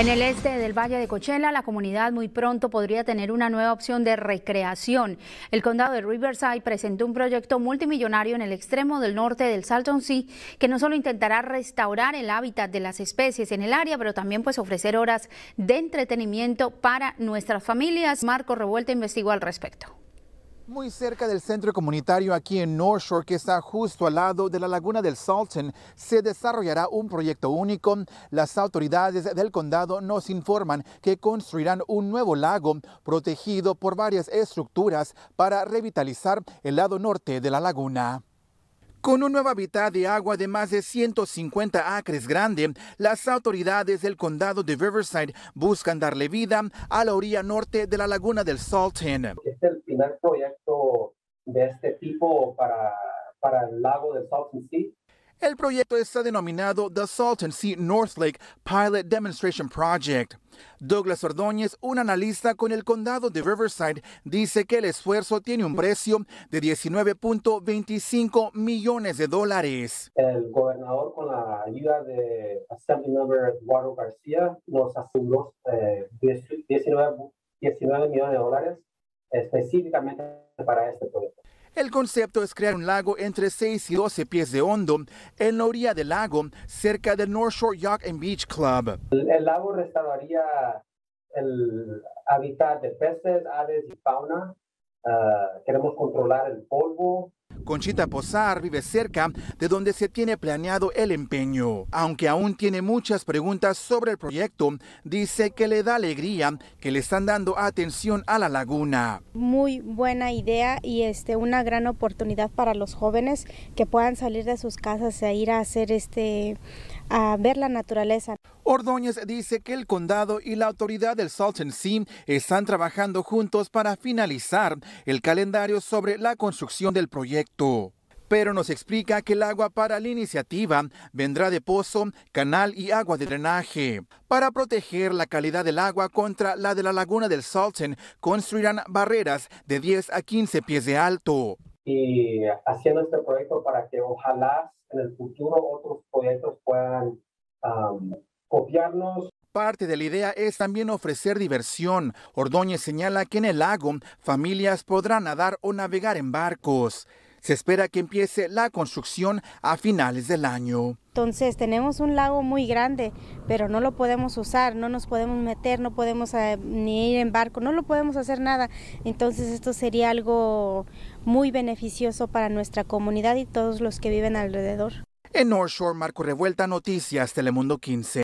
En el este del Valle de Cochela, la comunidad muy pronto podría tener una nueva opción de recreación. El condado de Riverside presentó un proyecto multimillonario en el extremo del norte del Salton Sea que no solo intentará restaurar el hábitat de las especies en el área, pero también pues ofrecer horas de entretenimiento para nuestras familias. Marco Revuelta investigó al respecto muy cerca del centro comunitario aquí en North Shore, que está justo al lado de la laguna del Salton, se desarrollará un proyecto único. Las autoridades del condado nos informan que construirán un nuevo lago protegido por varias estructuras para revitalizar el lado norte de la laguna. Con un nuevo hábitat de agua de más de 150 acres grande, las autoridades del condado de Riverside buscan darle vida a la orilla norte de la laguna del Salton. Este proyecto de este tipo para, para el lago del Salton Sea. El proyecto está denominado The Salton Sea North Lake Pilot Demonstration Project. Douglas Ordóñez, un analista con el condado de Riverside, dice que el esfuerzo tiene un precio de 19.25 millones de dólares. El gobernador, con la ayuda de Assemblymember Eduardo García, nos aseguró 19 eh, millones de dólares específicamente para este proyecto. El concepto es crear un lago entre 6 y 12 pies de hondo en la orilla del lago, cerca del North Shore Yacht and Beach Club. El, lago restauraría el hábitat de peces, aves y fauna. Ah, queremos controlar el polvo, Conchita Posar vive cerca de donde se tiene planeado el empeño. Aunque aún tiene muchas preguntas sobre el proyecto, dice que le da alegría que le están dando atención a la laguna. Muy buena idea y este, una gran oportunidad para los jóvenes que puedan salir de sus casas e ir a hacer este a ver la naturaleza. Ordóñez dice que el condado y la autoridad del Salton Sea están trabajando juntos para finalizar el calendario sobre la construcción del proyecto. Pero nos explica que el agua para la iniciativa vendrá de pozo, canal y agua de drenaje. Para proteger la calidad del agua contra la de la laguna del Salton, construirán barreras de 10 a 15 pies de alto y haciendo este proyecto para que ojalá en el futuro otros proyectos puedan copiarnos. Parte de la idea es también ofrecer diversión. Ordóñez señala que en el lago familias podrán nadar o navegar en barcos. Se espera que empiece la construcción a finales del año. Entonces tenemos un lago muy grande, pero no lo podemos usar, no nos podemos meter, no podemos eh, ni ir en barco, no lo podemos hacer nada. Entonces esto sería algo muy beneficioso para nuestra comunidad y todos los que viven alrededor. En North Shore, Marco Revuelta, Noticias, Telemundo 15.